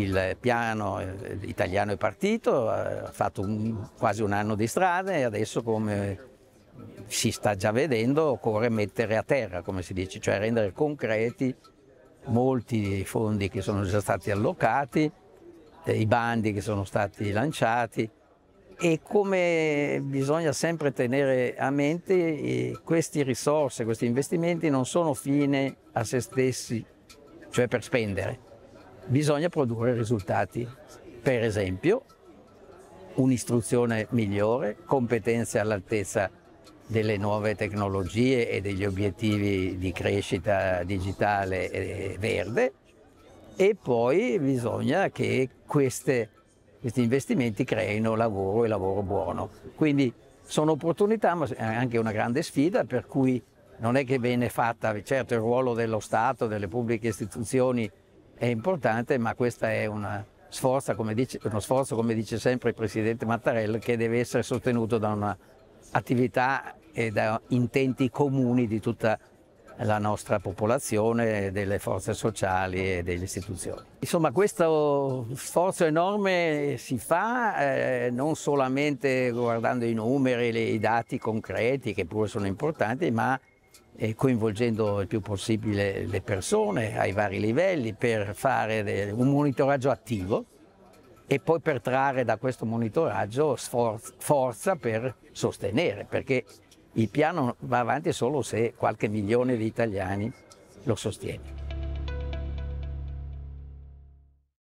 il piano eh, italiano è partito, ha fatto un, quasi un anno di strada e adesso come si sta già vedendo occorre mettere a terra, come si dice, cioè rendere concreti molti fondi che sono già stati allocati, eh, i bandi che sono stati lanciati e come bisogna sempre tenere a mente eh, queste risorse, questi investimenti non sono fine a se stessi, cioè per spendere, bisogna produrre risultati. Per esempio, un'istruzione migliore, competenze all'altezza delle nuove tecnologie e degli obiettivi di crescita digitale e verde e poi bisogna che queste, questi investimenti creino lavoro e lavoro buono. Quindi sono opportunità ma anche una grande sfida per cui non è che viene fatta, certo il ruolo dello Stato, delle pubbliche istituzioni è importante, ma questo è una, sforza, dice, uno sforzo, come dice sempre il Presidente Mattarella, che deve essere sostenuto da un'attività e da intenti comuni di tutta la nostra popolazione, delle forze sociali e delle istituzioni. Insomma questo sforzo enorme si fa eh, non solamente guardando i numeri, i dati concreti che pure sono importanti, ma e coinvolgendo il più possibile le persone ai vari livelli per fare un monitoraggio attivo e poi per trarre da questo monitoraggio forza per sostenere, perché il piano va avanti solo se qualche milione di italiani lo sostiene.